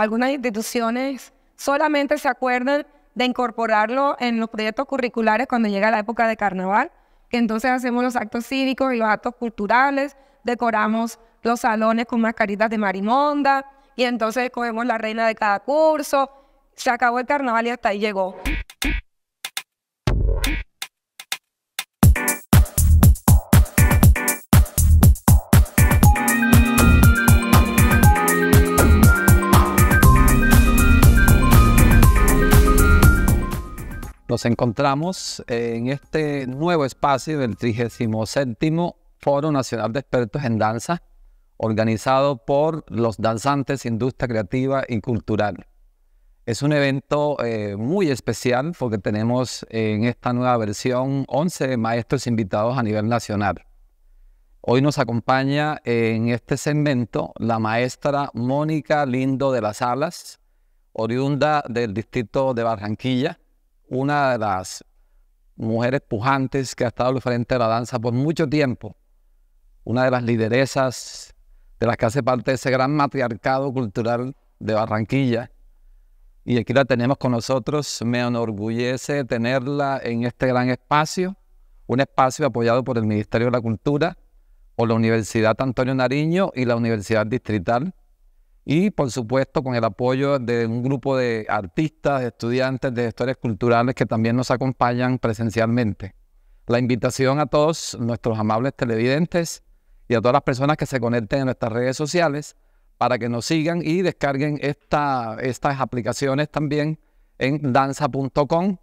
algunas instituciones solamente se acuerdan de incorporarlo en los proyectos curriculares cuando llega la época de carnaval, que entonces hacemos los actos cívicos y los actos culturales, decoramos los salones con mascaritas de marimonda y entonces cogemos la reina de cada curso. Se acabó el carnaval y hasta ahí llegó. Nos encontramos en este nuevo espacio del 37 Foro Nacional de Expertos en Danza, organizado por los danzantes, industria creativa y cultural. Es un evento eh, muy especial porque tenemos en esta nueva versión 11 maestros invitados a nivel nacional. Hoy nos acompaña en este segmento la maestra Mónica Lindo de las Alas, oriunda del distrito de Barranquilla una de las mujeres pujantes que ha estado al frente de la danza por mucho tiempo, una de las lideresas de las que hace parte de ese gran matriarcado cultural de Barranquilla. Y aquí la tenemos con nosotros. Me enorgullece tenerla en este gran espacio, un espacio apoyado por el Ministerio de la Cultura, por la Universidad Antonio Nariño y la Universidad Distrital y por supuesto con el apoyo de un grupo de artistas, de estudiantes, de historias culturales que también nos acompañan presencialmente. La invitación a todos nuestros amables televidentes y a todas las personas que se conecten en nuestras redes sociales para que nos sigan y descarguen estas aplicaciones también en danza.com.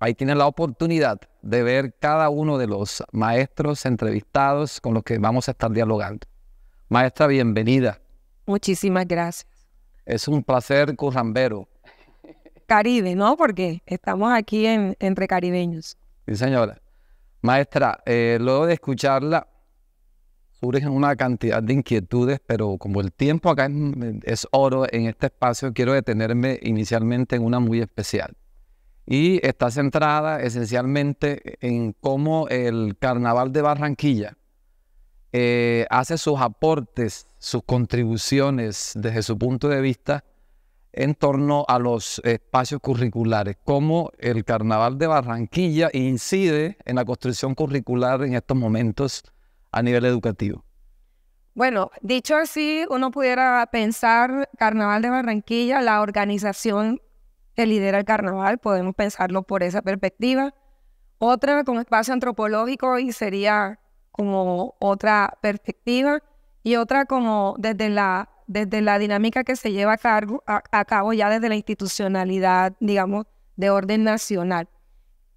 Ahí tienen la oportunidad de ver cada uno de los maestros entrevistados con los que vamos a estar dialogando. Maestra, bienvenida. Muchísimas gracias. Es un placer, currambero. Caribe, ¿no? Porque estamos aquí en, entre caribeños. Sí, señora. Maestra, eh, luego de escucharla, surgen una cantidad de inquietudes, pero como el tiempo acá es oro en este espacio, quiero detenerme inicialmente en una muy especial. Y está centrada esencialmente en cómo el carnaval de Barranquilla eh, hace sus aportes, sus contribuciones desde su punto de vista en torno a los espacios curriculares, cómo el Carnaval de Barranquilla incide en la construcción curricular en estos momentos a nivel educativo. Bueno, dicho así, uno pudiera pensar Carnaval de Barranquilla, la organización que lidera el carnaval, podemos pensarlo por esa perspectiva. Otra con espacio antropológico y sería como otra perspectiva y otra como desde la, desde la dinámica que se lleva a, cargo, a, cabo ya desde la institucionalidad, digamos, de orden nacional.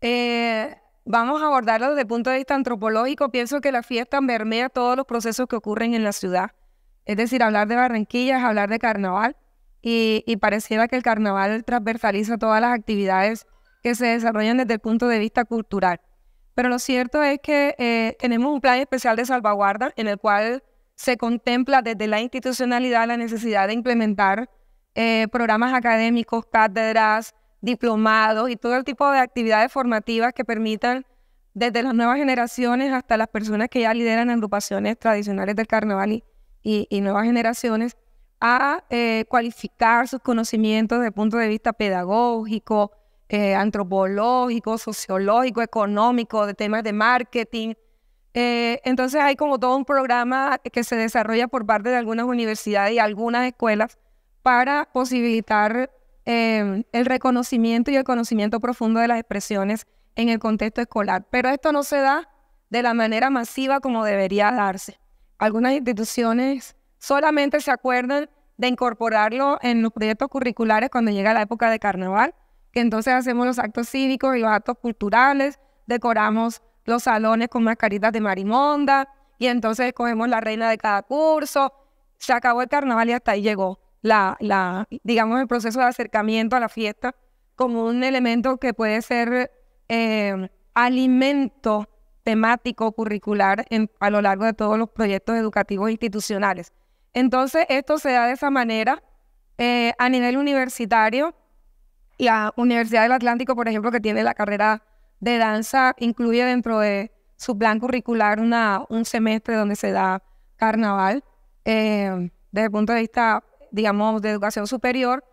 Eh, vamos a abordarlo desde el punto de vista antropológico. Pienso que la fiesta permea todos los procesos que ocurren en la ciudad. Es decir, hablar de Barranquilla es hablar de carnaval y pareciera que el carnaval transversaliza todas las actividades que se desarrollan desde el punto de vista cultural. Pero lo cierto es que eh, tenemos un plan especial de salvaguarda en el cual se contempla desde la institucionalidad la necesidad de implementar eh, programas académicos, cátedras, diplomados y todo el tipo de actividades formativas que permitan desde las nuevas generaciones hasta las personas que ya lideran agrupaciones tradicionales del carnaval y, y, nuevas generaciones a eh, cualificar sus conocimientos desde el punto de vista pedagógico, eh, antropológico, sociológico, económico, de temas de marketing. Eh, entonces hay como todo un programa que se desarrolla por parte de algunas universidades y algunas escuelas para posibilitar em, el reconocimiento y el conocimiento profundo de las expresiones en el contexto escolar. Pero esto no se da de la manera masiva como debería darse. Algunas instituciones solamente se acuerdan de incorporarlo en los proyectos curriculares cuando llega la época de carnaval que entonces hacemos los actos cívicos y los actos culturales, decoramos los salones con mascaritas de marimonda y entonces escogemos la reina de cada curso. Se acabó el carnaval y hasta ahí llegó la, digamos, el proceso de acercamiento a la fiesta como un elemento que puede ser em, alimento temático curricular en, a lo largo de todos los proyectos educativos e institucionales. Entonces, esto se da de esa manera eh, a nivel universitario la Universidad del Atlántico, por ejemplo, que tiene la carrera de danza, incluye dentro de su plan curricular una, un semestre donde se da carnaval eh, desde el punto de vista, digamos, de educación superior.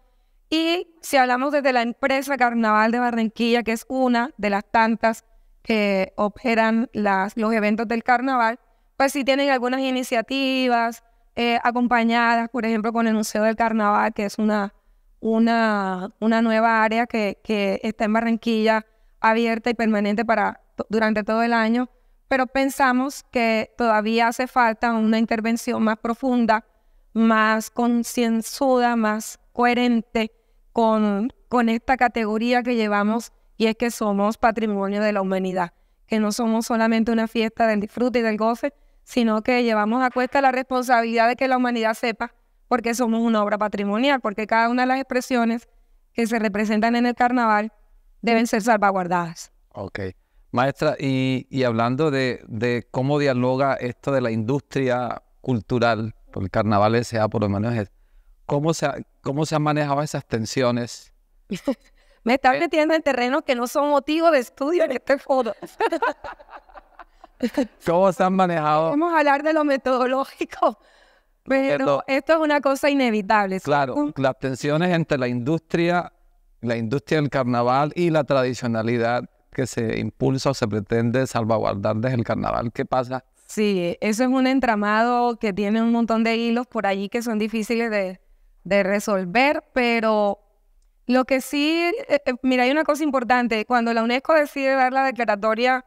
Y si hablamos desde la empresa Carnaval de Barranquilla, que es una de las tantas que operan las, los eventos del carnaval, pues sí tienen algunas iniciativas eh, acompañadas, por ejemplo, con el Museo del Carnaval, que es una una, una nueva área que, está en Barranquilla abierta y permanente para durante todo el año, pero pensamos que todavía hace falta una intervención más profunda, más concienzuda, más coherente con, con esta categoría que llevamos y es que somos patrimonio de la humanidad, que no somos solamente una fiesta del disfrute y del goce, sino que llevamos a cuesta la responsabilidad de que la humanidad sepa porque somos una obra patrimonial, porque cada una de las expresiones que se representan en el carnaval deben ser salvaguardadas. Ok. Maestra, y, hablando de, cómo dialoga esto de la industria cultural, por el carnaval S.A. por lo menos, ¿cómo se, han manejado esas tensiones? Me está eh, metiendo en terrenos que no son motivo de estudio en este foro. ¿Cómo se han manejado? Vamos a hablar de lo metodológico. Pero esto es una cosa inevitable. Claro, las tensiones entre la industria, la industria del carnaval y la tradicionalidad que se impulsa o se pretende salvaguardar desde el carnaval. ¿Qué pasa? Sí, eso es un entramado que tiene un montón de hilos por allí que son difíciles de, resolver, pero lo que sí, eh, eh, mira, hay una cosa importante, cuando la UNESCO decide dar la declaratoria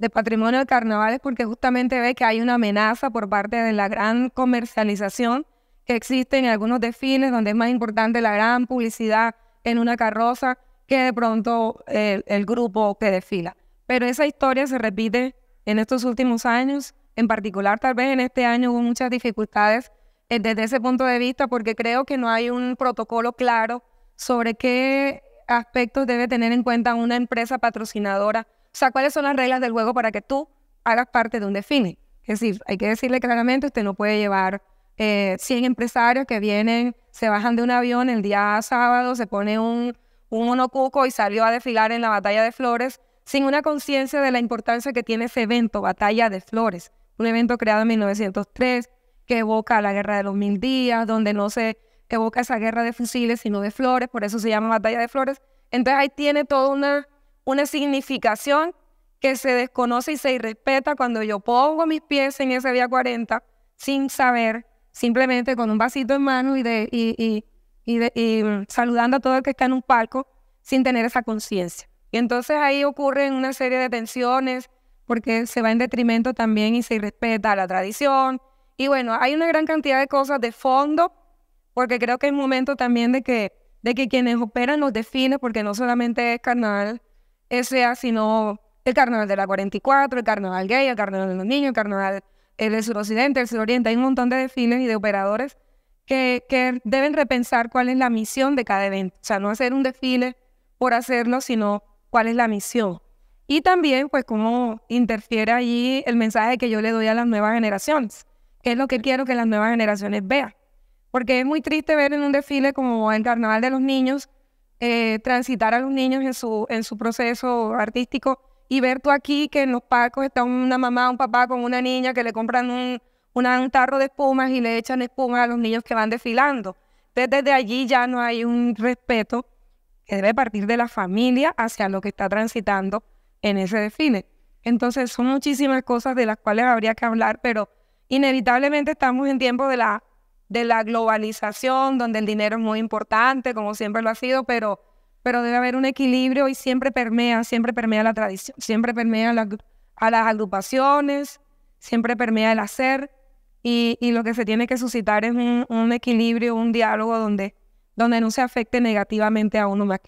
de patrimonio de carnavales porque justamente ve que hay una amenaza por parte de la gran comercialización que existe en algunos desfiles donde es más importante la gran publicidad en una carroza que de pronto el, eh, el grupo que desfila. Pero esa historia se repite en estos últimos años, en particular tal vez en este año hubo muchas dificultades eh, desde ese punto de vista porque creo que no hay un protocolo claro sobre qué aspectos debe tener en cuenta una empresa patrocinadora o sea, ¿cuáles son las reglas del juego para que tú hagas parte de un define? Es decir, hay que decirle claramente, usted no puede llevar 100 eh, empresarios que vienen, se bajan de un avión el día sábado, se pone un, un monocuco y salió a desfilar en la batalla de flores sin una conciencia de la importancia que tiene ese evento, Batalla de Flores, un evento creado en 1903 que evoca la Guerra de los Mil Días, donde no se evoca esa guerra de fusiles, sino de flores, por eso se llama Batalla de Flores. Entonces ahí tiene toda una una significación que se desconoce y se irrespeta cuando yo pongo mis pies en ese día 40 sin saber, simplemente con un vasito en mano y, de, y, y mm, saludando a todo el que está en un palco sin tener esa conciencia. Y entonces ahí ocurren una serie de tensiones porque se va en detrimento también y se irrespeta la tradición. Y bueno, hay una gran cantidad de cosas de fondo porque creo que es momento también de que, de que quienes operan los definen porque no solamente es canal sea, sino el carnaval de la 44, el carnaval gay, el carnaval de los niños, el carnaval eh, del suroccidente, el suroriente. Hay un montón de desfiles y de operadores que, que deben repensar cuál es la misión de cada evento. O sea, no hacer un desfile por hacerlo, sino cuál es la misión. Y también, pues, cómo interfiere allí el mensaje que yo le doy a las nuevas generaciones, que es lo que quiero que las nuevas generaciones vean. Porque es muy triste ver en un desfile como el carnaval de los niños eh, transitar a los niños en su, en su proceso artístico y ver tú aquí que en los pacos está una mamá, un papá con una niña que le compran un, un tarro de espumas y le echan espuma a los niños que van desfilando. Entonces desde allí ya no hay un respeto que debe partir de la familia hacia lo que está transitando en ese desfile. Entonces son muchísimas cosas de las cuales habría que hablar, pero inevitablemente estamos en tiempo de la de la globalización, donde el dinero es muy importante, como siempre lo ha sido, pero, pero debe haber un equilibrio y siempre permea, siempre permea la tradición, siempre permea a las agrupaciones, siempre permea el hacer y, lo que se tiene que suscitar es un, equilibrio, un diálogo donde, donde no se afecte negativamente a uno más.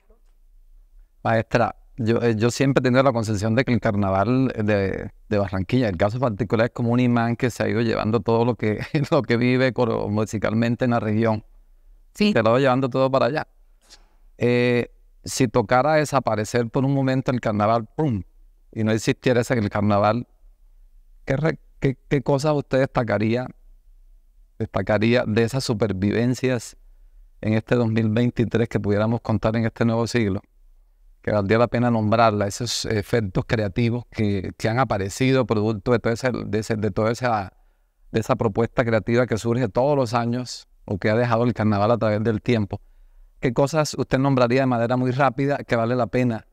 Maestra, eh, yo, siempre he tenido la concepción de que el carnaval eh, de, Barranquilla, el caso particular, es como un imán que se ha ido llevando todo lo que, lo que vive musicalmente en la región. Se lo va llevando todo para allá. Eh, si tocara desaparecer por un momento el carnaval, ¡pum! Y no existiera ese el carnaval, ¿qué, cosa usted destacaría, destacaría de esas supervivencias en este 2023 que pudiéramos contar en este nuevo siglo? que valdría la pena nombrarla, esos efectos creativos que, han aparecido producto de, todo de, de toda esa, de esa propuesta creativa que surge todos los años o que ha dejado el carnaval a través del tiempo. ¿Qué cosas usted nombraría de manera muy rápida que vale la pena,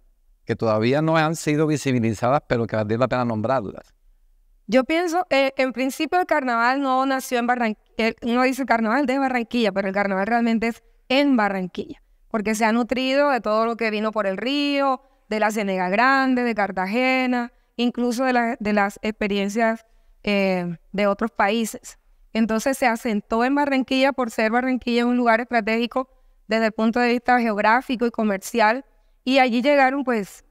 que todavía no han sido visibilizadas, pero que valdría la pena nombrarlas? Yo pienso, eh, en principio el carnaval no nació en Barranquilla, eh, uno dice carnaval de Barranquilla, pero el carnaval realmente es en Barranquilla porque se ha nutrido de todo lo que vino por el río, de la Cenega Grande, de Cartagena, incluso de, de las experiencias eh, de otros países. Entonces se asentó en Barranquilla por ser Barranquilla un lugar estratégico desde el punto de vista geográfico y comercial, y allí llegaron pues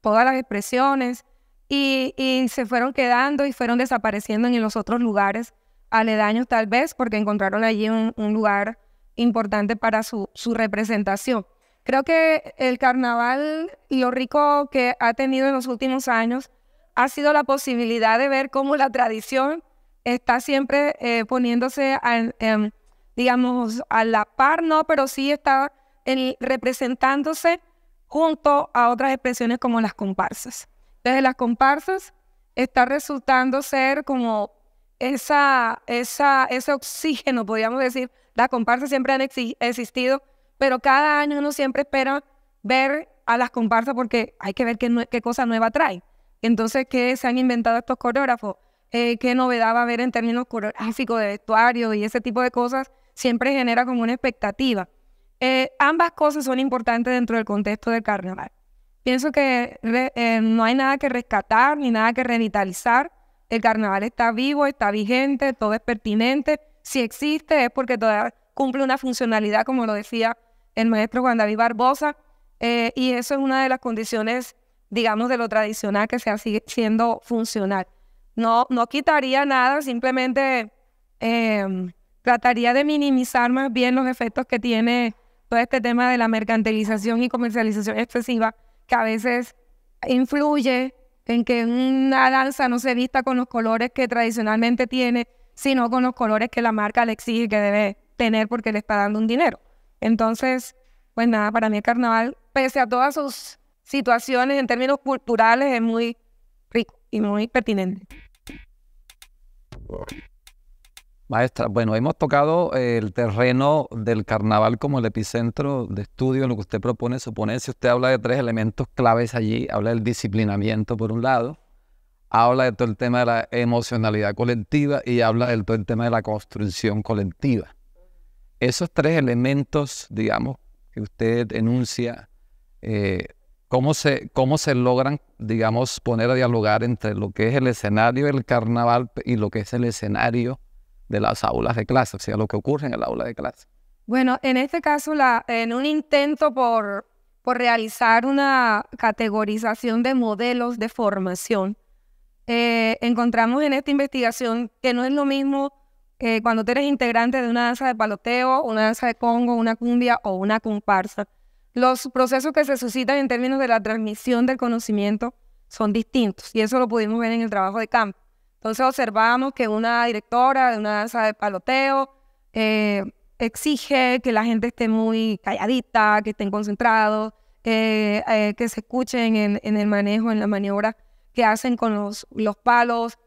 todas las expresiones y, se fueron quedando y fueron desapareciendo en los otros lugares aledaños tal vez, porque encontraron allí un, un lugar importante para su, representación. Creo que el carnaval, lo rico que ha tenido en los últimos años, ha sido la posibilidad de ver cómo la tradición está siempre eh, poniéndose, em, digamos, a la par, no, pero sí está representándose junto a otras expresiones como las comparsas. Desde las comparsas está resultando ser como esa, esa, ese oxígeno, podríamos decir, las comparsas siempre han existido, pero cada año uno siempre espera ver a las comparsas porque hay que ver qué, cosa nueva trae. Entonces, ¿qué se han inventado estos coreógrafos? Eh, ¿Qué novedad va a haber en términos coreográficos, de vestuario y ese tipo de cosas? Siempre genera como una expectativa. Eh, ambas cosas son importantes dentro del contexto del carnaval. Pienso que eh, no hay nada que rescatar ni nada que revitalizar. El carnaval está vivo, está vigente, todo es pertinente si existe es porque todavía cumple una funcionalidad, como lo decía el maestro Juan David Barbosa, eh, y eso es una de las condiciones, digamos, de lo tradicional que sea siendo funcional. No, no quitaría nada, simplemente em, trataría de minimizar más bien los efectos que tiene todo este tema de la mercantilización y comercialización excesiva, que a veces influye en que una danza no se vista con los colores que tradicionalmente tiene, sino con los colores que la marca le exige que debe tener porque le está dando un dinero. Entonces, pues nada, para mí el carnaval, pese a todas sus situaciones en términos culturales, es muy rico y muy pertinente. Maestra, bueno, hemos tocado eh, el terreno del carnaval como el epicentro de estudio lo que usted propone supone, si Usted habla de tres elementos claves allí. Habla del disciplinamiento, por un lado, habla de todo el tema de la emocionalidad colectiva y habla de todo el tema de la construcción colectiva. Esos tres elementos, digamos, que usted enuncia, eh, ¿cómo, se, ¿cómo se logran, digamos, poner a dialogar entre lo que es el escenario del carnaval y lo que es el escenario de las aulas de clase, o sea, lo que ocurre en el aula de clase? Bueno, en este caso, en un intento por, por realizar una categorización de modelos de formación, eh, encontramos en esta investigación que no es lo mismo eh, cuando tú eres integrante de una danza de paloteo, una danza de congo, una cumbia o una comparsa. Los procesos que se suscitan en términos de la transmisión del conocimiento son distintos y eso lo pudimos ver en el trabajo de campo. Entonces observamos que una directora de una danza de paloteo eh, exige que la gente esté muy calladita, que estén concentrados, que se escuchen en el manejo, en la maniobra que hacen con los, los palos.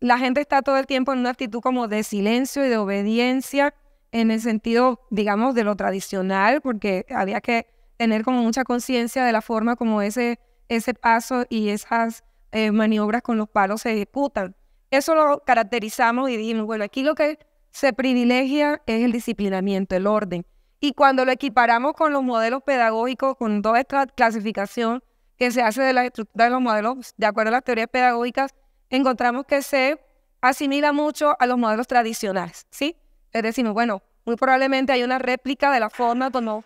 La gente está todo el tiempo en una actitud como de silencio y de obediencia en el sentido, digamos, de lo tradicional, porque había que tener como mucha conciencia de la forma como ese, ese paso y esas eh, maniobras con los palos se ejecutan. Eso lo caracterizamos y dijimos, bueno, aquí lo que se privilegia es el disciplinamiento, el orden. Y cuando lo equiparamos con los modelos pedagógicos, con toda esta clasificación que se hace de la estructura de los modelos, de acuerdo a las teorías pedagógicas, encontramos que se asimila mucho a los modelos tradicionales, ¿sí? Es decir, bueno, muy probablemente hay una réplica de la forma como,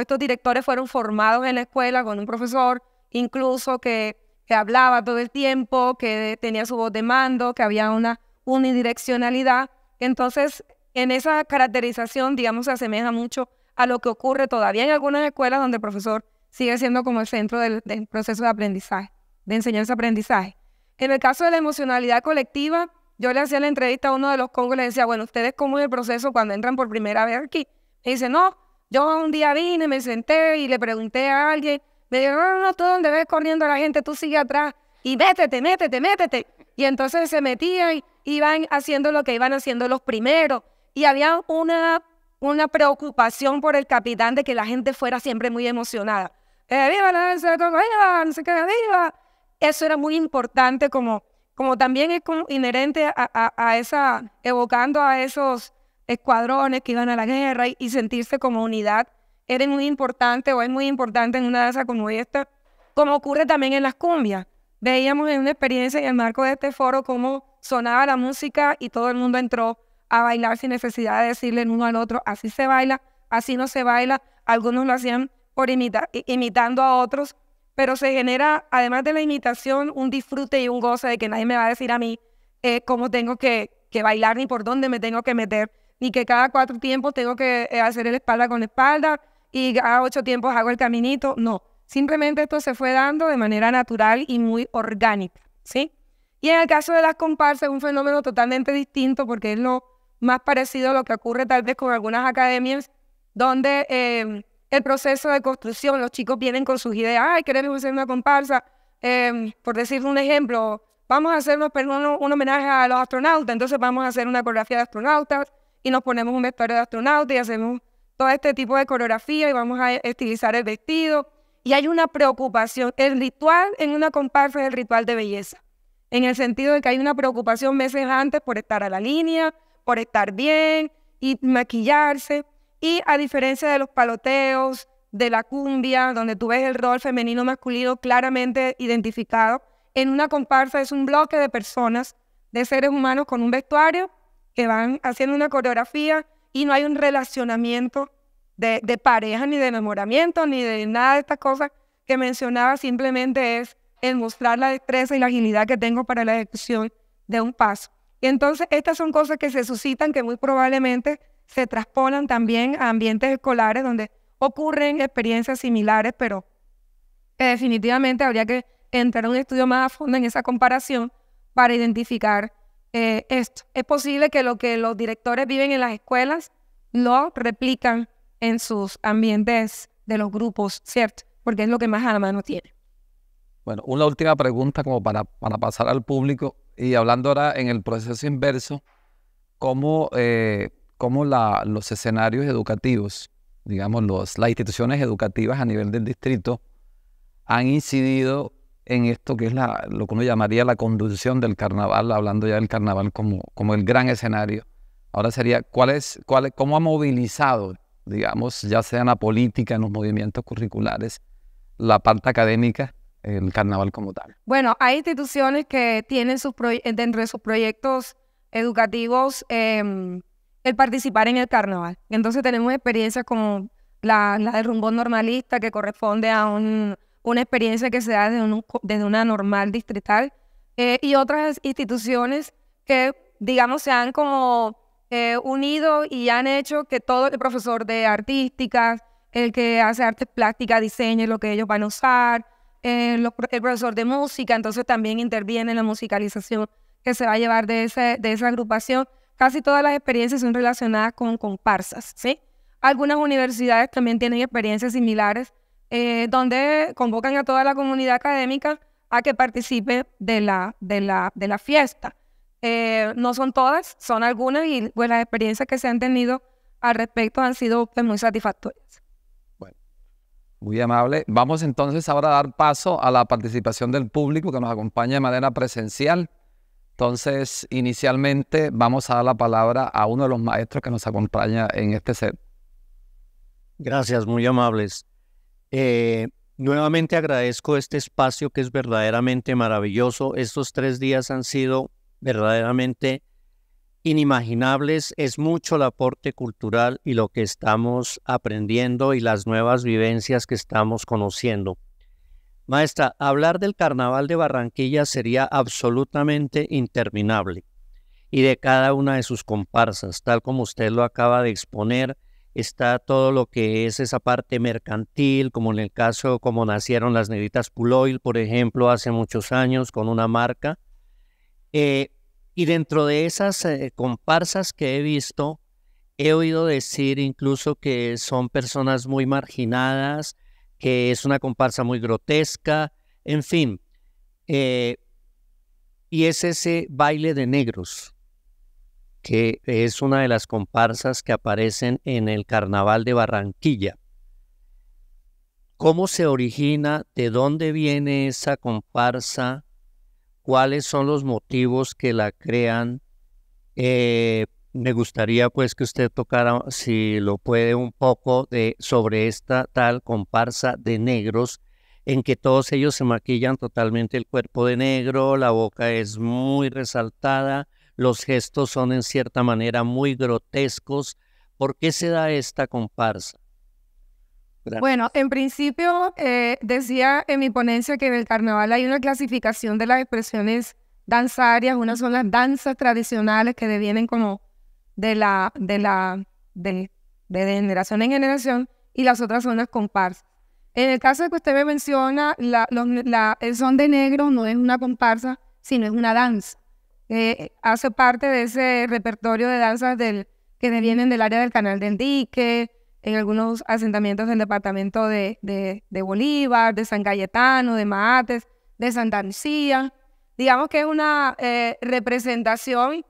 estos directores fueron formados en la escuela con un profesor, incluso que, que hablaba todo el tiempo, que tenía su voz de mando, que había una unidireccionalidad. Entonces, en esa caracterización, digamos, se asemeja mucho a lo que ocurre todavía en algunas escuelas donde el profesor sigue siendo como el centro del, proceso de aprendizaje, de enseñanza-aprendizaje. En el caso de la emocionalidad colectiva, yo le hacía la entrevista a uno de los congos y le decía, bueno, ¿ustedes cómo es el proceso cuando entran por primera vez aquí? Y dice, no, yo un día vine, me senté y le pregunté a alguien, me dijo, no, no, tú donde ves corriendo a la gente, tú sigue atrás y métete, métete, métete. Y entonces se metían, iban haciendo lo que iban haciendo los primeros. Y había una una preocupación por el capitán de que la gente fuera siempre muy emocionada. Eh, ¡Viva la ¡Viva! ¡No ¡Viva! Eso era muy importante como, como también es inherente a, esa, evocando a esos escuadrones que iban a la guerra y, sentirse como unidad, era muy importante o es muy importante en una danza como esta, como ocurre también en las cumbias. Veíamos en una experiencia en el marco de este foro cómo sonaba la música y todo el mundo entró a bailar sin necesidad de decirle uno al otro, así se baila, así no se baila. Algunos lo hacían por imitando a otros, pero se genera, además de la imitación, un disfrute y un goce de que nadie me va a decir a mí eh, cómo tengo que, bailar, ni por dónde me tengo que meter, ni que cada cuatro tiempos tengo que eh, hacer el espalda con espalda y cada ocho tiempos hago el caminito. No, simplemente esto se fue dando de manera natural y muy orgánica, ¿sí? Y en el caso de las comparsas, un fenómeno totalmente distinto porque es lo más parecido a lo que ocurre tal vez con algunas academias, donde em, el proceso de construcción, los chicos vienen con sus ideas, ay, queremos hacer una comparsa, em, por decir un ejemplo, vamos a hacer un, homenaje a los astronautas, entonces vamos a hacer una coreografía de astronautas y nos ponemos un vestuario de astronautas y hacemos todo este tipo de coreografía y vamos a estilizar el vestido. Y hay una preocupación, el ritual en una comparsa es el ritual de belleza, en el sentido de que hay una preocupación meses antes por estar a la línea, por estar bien y maquillarse. Y a diferencia de los paloteos, de la cumbia, donde tú ves el rol femenino masculino claramente identificado, en una comparsa es un bloque de personas, de seres humanos con un vestuario que van haciendo una coreografía y no hay un relacionamiento de, pareja, ni de enamoramiento, ni de nada de estas cosas que mencionaba, simplemente es el mostrar la destreza y la agilidad que tengo para la ejecución de un paso. Y entonces estas son cosas que se suscitan que muy probablemente se transponan también a ambientes escolares donde ocurren experiencias similares, pero definitivamente habría que entrar a un estudio más a fondo en esa comparación para identificar eh, esto. Es posible que lo que los directores viven en las escuelas lo replican en sus ambientes de los grupos, ¿cierto? Porque es lo que más a la mano tiene. Bueno, una última pregunta como para pasar al público. Y hablando ahora en el proceso inverso, cómo, eh, los escenarios educativos, digamos, los, las instituciones educativas a nivel del distrito han incidido en esto que es la, lo que uno llamaría la conducción del carnaval, hablando ya del carnaval como, como el gran escenario. Ahora sería, ¿cuál es, cuál ¿cómo ha movilizado, digamos, ya sea en la política, en los movimientos curriculares, la parte académica el carnaval como tal. Bueno, hay instituciones que tienen sus eh, dentro de sus proyectos educativos em, el participar en el carnaval. Entonces tenemos experiencias como la, del rumbón normalista que corresponde a una experiencia que se da desde, una normal distrital eh, y otras instituciones que, digamos, se han como eh, unido y han hecho que todo el profesor de artística el que hace artes plásticas, diseñe lo que ellos van a usar, eh, el profesor de música, entonces también interviene en la musicalización que se va a llevar de, ese, de esa agrupación. Casi todas las experiencias son relacionadas con comparsas, ¿sí? Algunas universidades también tienen experiencias similares eh, donde convocan a toda la comunidad académica a que participe de la, de la, fiesta. Eh, no son todas, son algunas y pues las experiencias que se han tenido al respecto han sido pues, muy satisfactorias. Muy amable. Vamos entonces ahora a dar paso a la participación del público que nos acompaña de manera presencial. Entonces, inicialmente vamos a dar la palabra a uno de los maestros que nos acompaña en este set. Gracias, muy amables. Eh, nuevamente agradezco este espacio que es verdaderamente maravilloso. Estos tres días han sido verdaderamente inimaginables. Es mucho el aporte cultural y lo que estamos aprendiendo y las nuevas vivencias que estamos conociendo. Maestra, hablar del carnaval de Barranquilla sería absolutamente interminable y de cada una de sus comparsas, tal como usted lo acaba de exponer, está todo lo que es esa parte mercantil, como en el caso como nacieron las negritas Puloil, por ejemplo, hace muchos años con una marca. Eh, y dentro de esas eh, comparsas que he visto, he oído decir incluso que son personas muy marginadas, que es una comparsa muy grotesca, en fin. Eh, y es ese baile de negros, que es una de las comparsas que aparecen en el Carnaval de Barranquilla. ¿Cómo se origina? ¿De dónde viene esa comparsa? cuáles son los motivos que la crean. Eh, me gustaría pues que usted tocara, si lo puede, un poco de, sobre esta tal comparsa de negros en que todos ellos se maquillan totalmente el cuerpo de negro, la boca es muy resaltada, los gestos son en cierta manera muy grotescos. ¿Por qué se da esta comparsa? Bueno, en principio eh, decía en mi ponencia que en el carnaval hay una clasificación de las expresiones danzarias. Unas son las danzas tradicionales que devienen como de la, de generación en generación, y las otras son las comparsas. En el caso que usted me menciona, el son de negro no es una comparsa, sino es una danza. Eh, hace parte de ese repertorio de danzas del, que vienen del área del Canal del Dique, en algunos asentamientos del departamento de, de, Bolívar, de San Cayetano, de Maates, de Santa Lucía. Digamos que es una eh, representación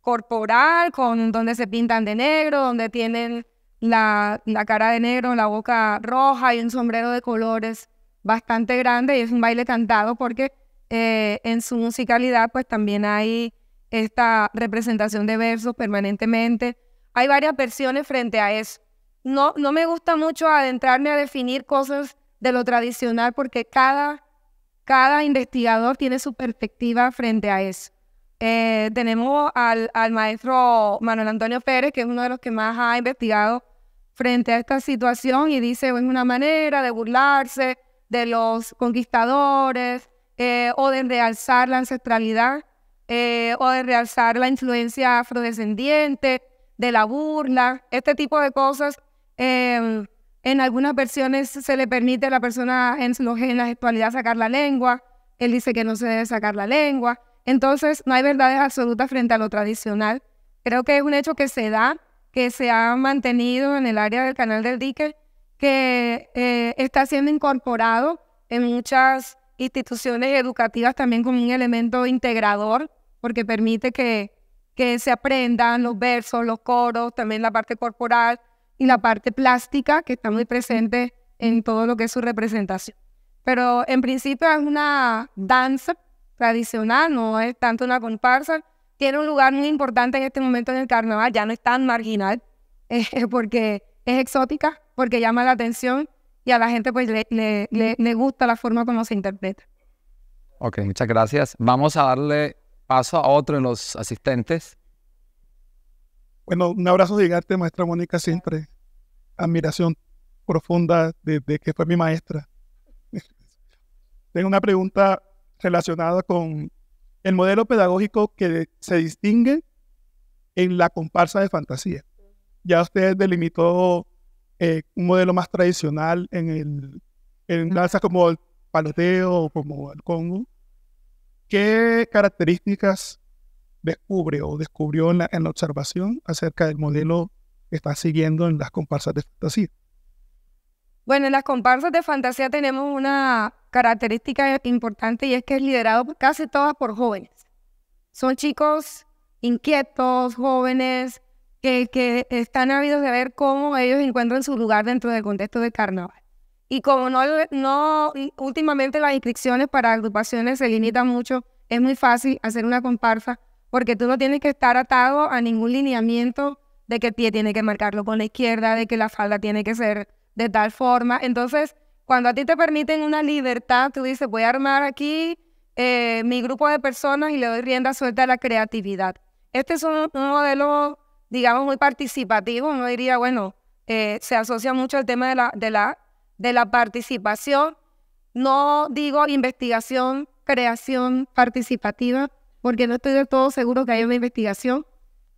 corporal, con, donde se pintan de negro, donde tienen la, la, cara de negro, la boca roja y un sombrero de colores bastante grande y es un baile cantado porque eh, en su musicalidad pues también hay esta representación de versos permanentemente. Hay varias versiones frente a eso no, no me gusta mucho adentrarme a definir cosas de lo tradicional porque cada, cada investigador tiene su perspectiva frente a eso. Eh, tenemos al, maestro Manuel Antonio Pérez, que es uno de los que más ha investigado frente a esta situación y dice, es una manera de burlarse de los conquistadores eh, o de realzar la ancestralidad eh, o de realzar la influencia afrodescendiente, de la burla, este tipo de cosas Em, en algunas versiones se le permite a la persona en, la gestualidad sacar la lengua. Él dice que no se debe sacar la lengua. Entonces, no hay verdades absolutas frente a lo tradicional. Creo que es un hecho que se da, que se ha mantenido en el área del canal del dique, que eh, está siendo incorporado en muchas instituciones educativas también como un elemento integrador, porque permite que se aprendan los versos, los coros, también la parte corporal, y la parte plástica que está muy presente en todo lo que es su representación. Pero en principio es una danza tradicional, no es tanto una comparsa. Tiene un lugar muy importante en este momento en el carnaval, ya no es tan marginal eh, porque es exótica, porque llama la atención y a la gente pues le, le gusta la forma como se interpreta. Ok, muchas gracias. Vamos a darle paso a otro de los asistentes. Bueno, un abrazo gigante, maestra Mónica, siempre. Admiración profunda de que fue mi maestra. Tengo una pregunta relacionada con el modelo pedagógico que se distingue en la comparsa de fantasía. Ya usted delimitó eh, un modelo más tradicional en, el, en danzas como el paloteo o como el congo. ¿Qué características descubre o descubrió en la, observación acerca del modelo que está siguiendo en las comparsas de fantasía? Bueno, en las comparsas de fantasía tenemos una característica importante y es que es liderado casi todas por jóvenes. Son chicos inquietos, jóvenes, que, están ávidos de ver cómo ellos encuentran su lugar dentro del contexto del carnaval. Y como no, no últimamente las inscripciones para agrupaciones se limitan mucho, es muy fácil hacer una comparsa porque tú no tienes que estar atado a ningún lineamiento de que el pie tiene que marcarlo con la izquierda, de que la falda tiene que ser de tal forma. Entonces, cuando a ti te permiten una libertad, tú dices, voy a armar aquí eh, mi grupo de personas y le doy rienda suelta a la creatividad. Este es un, modelo, digamos, muy participativo. No diría, bueno, eh, se asocia mucho al tema de de, la, de la participación. No digo investigación, creación participativa, porque no estoy del todo seguro que haya una investigación.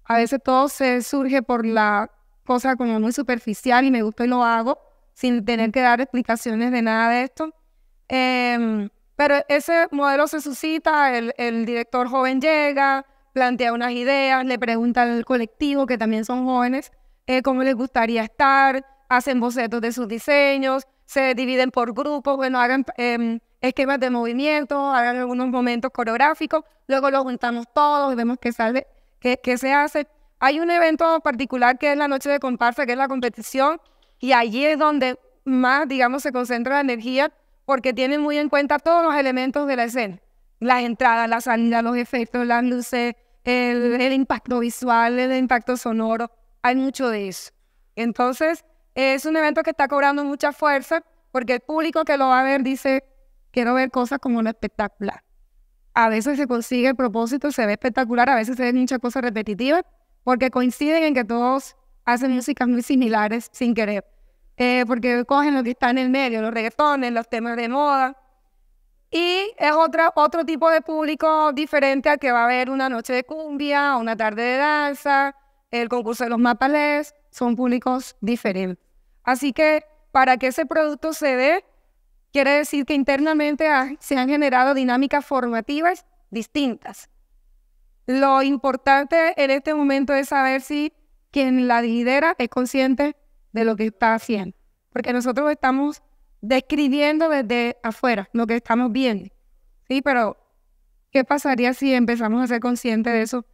A veces todo se surge por la cosa como muy superficial y me gusta y lo hago, sin tener que dar explicaciones de nada de esto. Em, pero ese modelo se suscita, el, director joven llega, plantea unas ideas, le pregunta al colectivo, que también son jóvenes, eh, cómo les gustaría estar, hacen bocetos de sus diseños, se dividen por grupos, bueno, hagan em, esquemas de movimiento, hagan algunos momentos coreográficos, luego los juntamos todos y vemos qué sale, qué, se hace. Hay un evento particular que es la noche de comparsa, que es la competición, y allí es donde más, digamos, se concentra la energía porque tienen muy en cuenta todos los elementos de la escena. Las entradas, las salida, los efectos, las luces, el, el impacto visual, el impacto sonoro. Hay mucho de eso. Entonces, es un evento que está cobrando mucha fuerza porque el público que lo va a ver dice, quiero ver cosas como lo espectacular. A veces se consigue el propósito, se ve espectacular, a veces se ven muchas cosas repetitivas, porque coinciden en que todos hacen músicas muy similares sin querer. Eh, porque cogen lo que está en el medio, los reggaetones, los temas de moda. Y es otra, otro tipo de público diferente al que va a haber una noche de cumbia, una tarde de danza, el concurso de los mapales, son públicos diferentes. Así que para que ese producto se dé, Quiere decir que internamente se han generado dinámicas formativas distintas. Lo importante en este momento es saber si quien la lidera es consciente de lo que está haciendo, porque nosotros estamos describiendo desde afuera lo que estamos viendo. Sí, pero ¿qué pasaría si empezamos a ser conscientes de eso?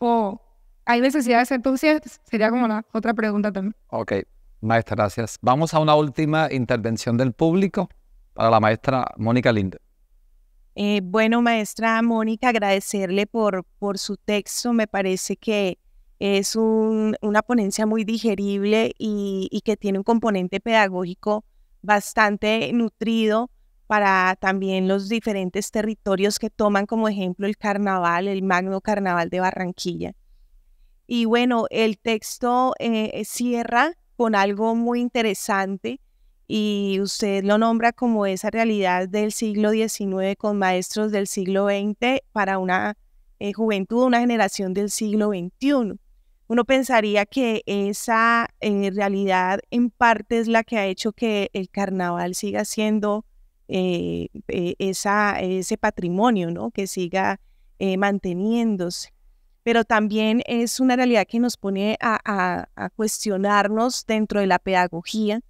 ¿O hay necesidad de ser conscientes? Sería como la otra pregunta también. Ok, Maestra, gracias. Vamos a una última intervención del público para la maestra Mónica Linde. Eh, bueno, maestra Mónica, agradecerle por, su texto. Me parece que es una ponencia muy digerible y, que tiene un componente pedagógico bastante nutrido para también los diferentes territorios que toman como ejemplo el carnaval, el Magno Carnaval de Barranquilla. Y bueno, el texto eh, cierra con algo muy interesante y usted lo nombra como esa realidad del siglo XIX con maestros del siglo XX para una eh, juventud, una generación del siglo XXI. Uno pensaría que esa eh, realidad en parte es la que ha hecho que el carnaval siga siendo eh, esa, ese patrimonio, ¿no? que siga manteniéndose pero también es una realidad que nos pone a, cuestionarnos dentro de la pedagogía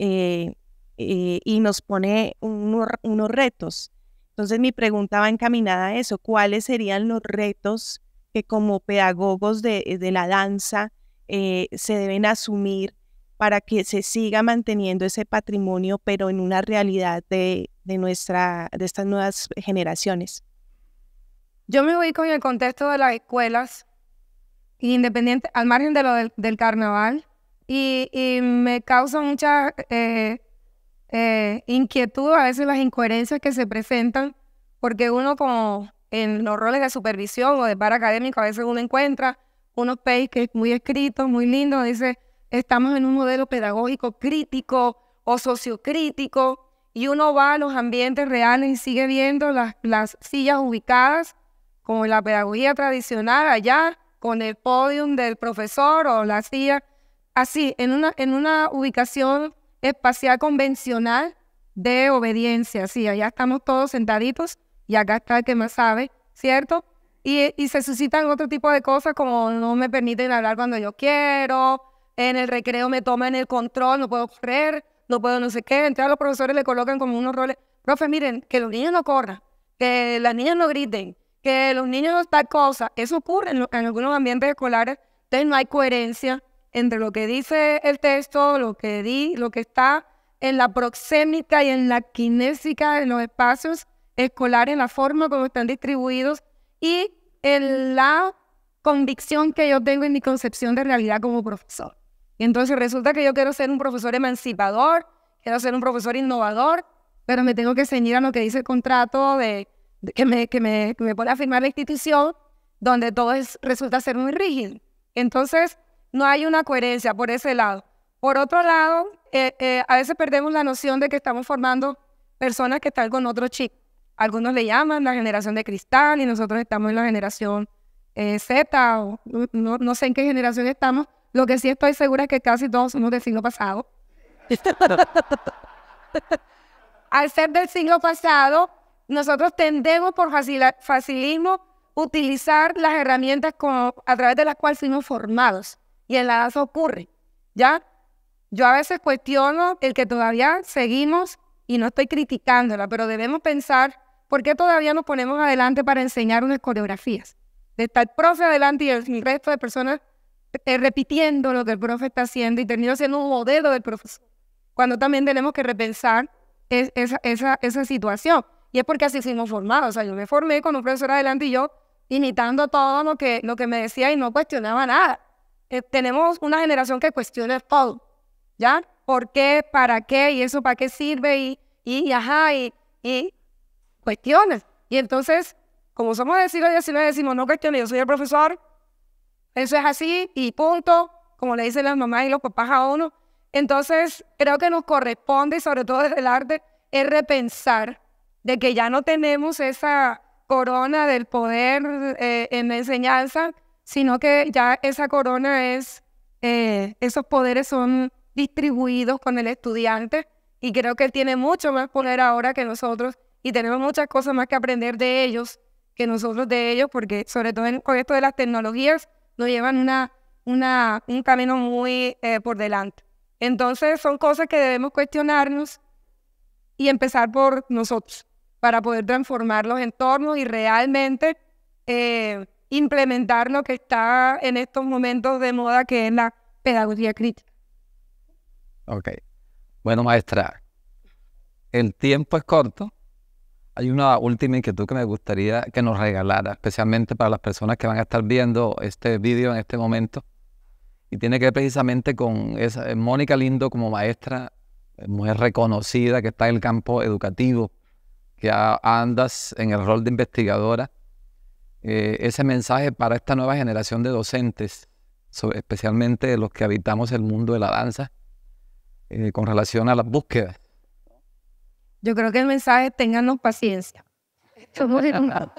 eh, eh, y nos pone unos, retos. Entonces mi pregunta va encaminada a eso, ¿cuáles serían los retos que como pedagogos de, eh, la danza se deben asumir para que se siga manteniendo ese patrimonio, pero en una realidad de, nuestra, de estas nuevas generaciones? Yo me ubico en el contexto de las escuelas, independiente, al margen de lo del, carnaval, y, me causa mucha eh, eh, inquietud a veces las incoherencias que se presentan, porque uno como en los roles de supervisión o de par académico, a veces uno encuentra unos pages que es muy escrito, muy lindo, dice, estamos en un modelo pedagógico crítico o sociocrítico, y uno va a los ambientes reales y sigue viendo las sillas ubicadas como la pedagogía tradicional allá, con el podium del profesor o la silla, así, en una, en una ubicación espacial convencional de obediencia, así, allá estamos todos sentaditos y acá está el que más sabe, ¿cierto? Y, y se suscitan otro tipo de cosas como no me permiten hablar cuando yo quiero, en el recreo me toman el control, no puedo correr, no puedo no sé qué, entonces a los profesores le colocan como unos roles, profe, miren, que los niños no corran, que las niñas no griten, que los niños no tal cosa, eso ocurre en, algunos ambientes escolares, entonces no hay coherencia entre lo que dice el texto, lo que di, lo que está en la proxémica y en la kinésica, de los espacios escolares, en la forma como están distribuidos y en la convicción que yo tengo en mi concepción de realidad como profesor. Y entonces resulta que yo quiero ser un profesor emancipador, quiero ser un profesor innovador, pero me tengo que ceñir a lo que dice el contrato de que me, que pone a firmar la institución, donde todo resulta ser muy rígido. Entonces, no hay una coherencia por ese lado. Por otro lado, eh, eh, a veces perdemos la noción de que estamos formando personas que están con otro chip. Algunos le llaman la generación de cristal y nosotros estamos en la generación eh, Z o no, no, sé en qué generación estamos. Lo que sí estoy segura es que casi todos somos del siglo pasado. Al ser del siglo pasado, nosotros tendemos por facilismo utilizar las herramientas a través de las cuales fuimos formados. Y en la ocurre, ¿ya? Yo a veces cuestiono el que todavía seguimos, y no estoy criticándola, pero debemos pensar por qué todavía nos ponemos adelante para enseñar unas coreografías. De estar el profe adelante y el resto de personas eh, repitiendo lo que el profe está haciendo y termino siendo un modelo del profesor. Cuando también tenemos que repensar esa situación. Y es porque así fuimos formados. O sea, yo me formé con un profesor adelante y yo imitando todo lo que, lo que me decía y no cuestionaba nada. Eh, tenemos una generación que cuestiona todo, ¿ya? ¿Por qué? ¿Para qué? ¿Y eso para qué sirve? Y, y ajá, y, y cuestiones. Y entonces, como somos y siglo XIX, decimos, no cuestiones, yo soy el profesor, eso es así y punto, como le dicen las mamás y los papás a uno. Entonces, creo que nos corresponde, sobre todo desde el arte, es repensar de que ya no tenemos esa corona del poder eh, en la enseñanza, sino que ya esa corona es, eh, esos poderes son distribuidos con el estudiante y creo que él tiene mucho más poder ahora que nosotros y tenemos muchas cosas más que aprender de ellos que nosotros de ellos, porque sobre todo en, con esto de las tecnologías nos llevan una, un camino muy eh, por delante. Entonces son cosas que debemos cuestionarnos y empezar por nosotros para poder transformar los entornos y realmente eh, implementar lo que está en estos momentos de moda, que es la pedagogía crítica. Ok. Bueno, maestra, el tiempo es corto. Hay una última inquietud que me gustaría que nos regalara, especialmente para las personas que van a estar viendo este video en este momento. Y tiene que ver precisamente con esa, eh, Mónica Lindo como maestra, eh, mujer reconocida que está en el campo educativo, que andas en el rol de investigadora, eh, ese mensaje para esta nueva generación de docentes, especialmente especialmente los que habitamos el mundo de la danza, eh, con relación a las búsquedas. Yo creo que el mensaje es tengannos paciencia. Estamos en, un,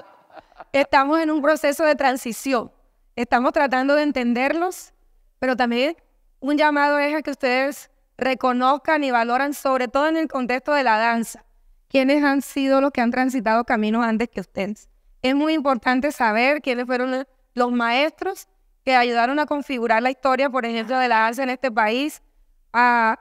estamos en un proceso de transición. Estamos tratando de entenderlos, pero también un llamado es a que ustedes reconozcan y valoran, sobre todo en el contexto de la danza, quiénes han sido los que han transitado caminos antes que ustedes. Es muy importante saber quiénes fueron los maestros que ayudaron a configurar la historia, por ejemplo, de la danza en este país, a,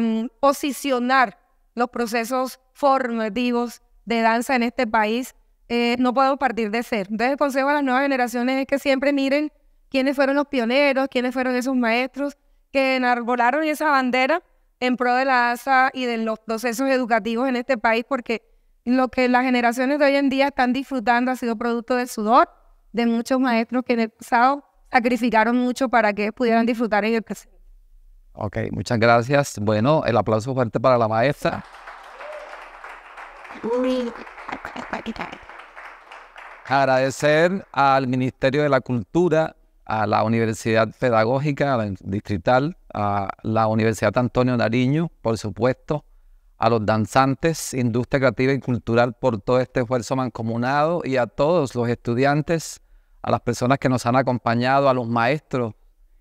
mm, posicionar los procesos formativos de danza en este país. Eh, no podemos partir de ser. Entonces, el consejo a las nuevas generaciones es que siempre miren quiénes fueron los pioneros, quiénes fueron esos maestros que enarbolaron esa bandera en pro de la ASA y de los procesos educativos en este país, porque lo que las generaciones de hoy en día están disfrutando ha sido producto del sudor de muchos maestros que en el pasado sacrificaron mucho para que pudieran disfrutar en el presente. Ok, muchas gracias. Bueno, el aplauso fuerte para la maestra. Agradecer al Ministerio de la Cultura a la Universidad Pedagógica Distrital, a la Universidad Antonio Nariño, por supuesto, a los danzantes, industria creativa y cultural por todo este esfuerzo mancomunado y a todos los estudiantes, a las personas que nos han acompañado, a los maestros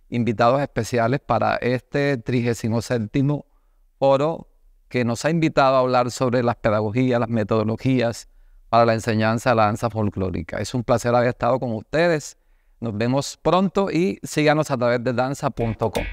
invitados especiales para este 37 foro que nos ha invitado a hablar sobre las pedagogías, las metodologías para la enseñanza de la danza folclórica. Es un placer haber estado con ustedes nos vemos pronto y síganos a través de danza.com.